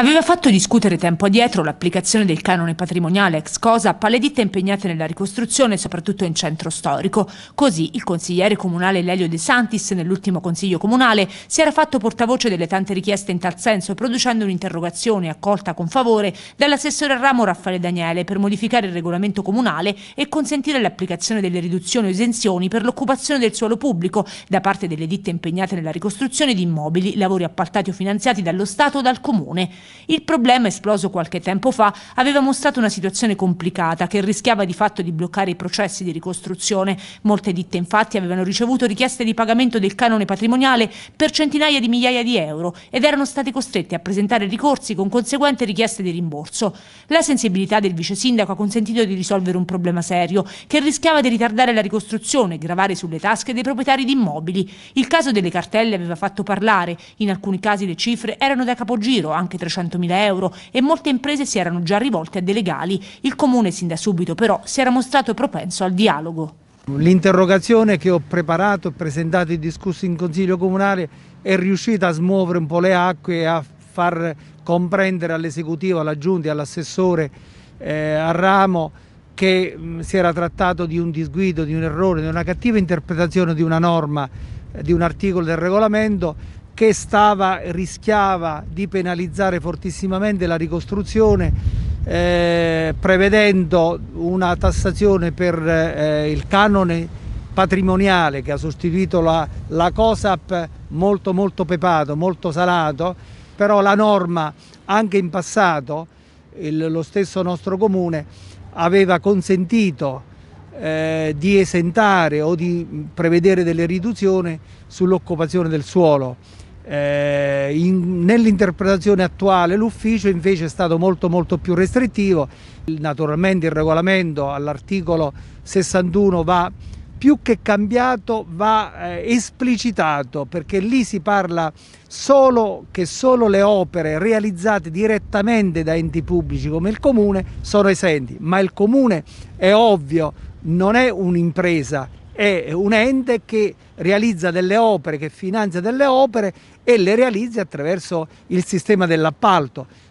Aveva fatto discutere tempo addietro l'applicazione del canone patrimoniale ex cosa alle ditte impegnate nella ricostruzione, soprattutto in centro storico. Così il consigliere comunale Lelio De Santis, nell'ultimo consiglio comunale, si era fatto portavoce delle tante richieste in tal senso, producendo un'interrogazione accolta con favore dall'assessore ramo Raffaele Daniele per modificare il regolamento comunale e consentire l'applicazione delle riduzioni o esenzioni per l'occupazione del suolo pubblico da parte delle ditte impegnate nella ricostruzione di immobili, lavori appaltati o finanziati dallo Stato o dal Comune. Il problema, esploso qualche tempo fa, aveva mostrato una situazione complicata che rischiava di fatto di bloccare i processi di ricostruzione. Molte ditte infatti avevano ricevuto richieste di pagamento del canone patrimoniale per centinaia di migliaia di euro ed erano state costrette a presentare ricorsi con conseguente richieste di rimborso. La sensibilità del vice sindaco ha consentito di risolvere un problema serio che rischiava di ritardare la ricostruzione e gravare sulle tasche dei proprietari di immobili. Il caso delle cartelle aveva fatto parlare, in alcuni casi le cifre erano da capogiro, anche 300 400.000 euro e molte imprese si erano già rivolte a dei legali. Il comune sin da subito però si era mostrato propenso al dialogo. L'interrogazione che ho preparato, presentato e discusso in Consiglio Comunale è riuscita a smuovere un po' le acque e a far comprendere all'esecutivo, alla giunta, e all'assessore, eh, al ramo che mh, mm, si era trattato di un disguido, di un errore, di una cattiva interpretazione di una norma, eh, di un articolo del regolamento che stava, rischiava di penalizzare fortissimamente la ricostruzione eh, prevedendo una tassazione per eh, il canone patrimoniale che ha sostituito la, la COSAP molto molto pepato, molto salato, però la norma anche in passato, il, lo stesso nostro comune aveva consentito eh, di esentare o di prevedere delle riduzioni sull'occupazione del suolo eh, nell'interpretazione attuale l'ufficio invece è stato molto molto più restrittivo. Naturalmente il regolamento all'articolo 61 va più che cambiato va eh, esplicitato perché lì si parla solo che solo le opere realizzate direttamente da enti pubblici come il comune sono esenti, ma il comune è ovvio non è un'impresa, è un ente che realizza delle opere, che finanzia delle opere e le realizza attraverso il sistema dell'appalto.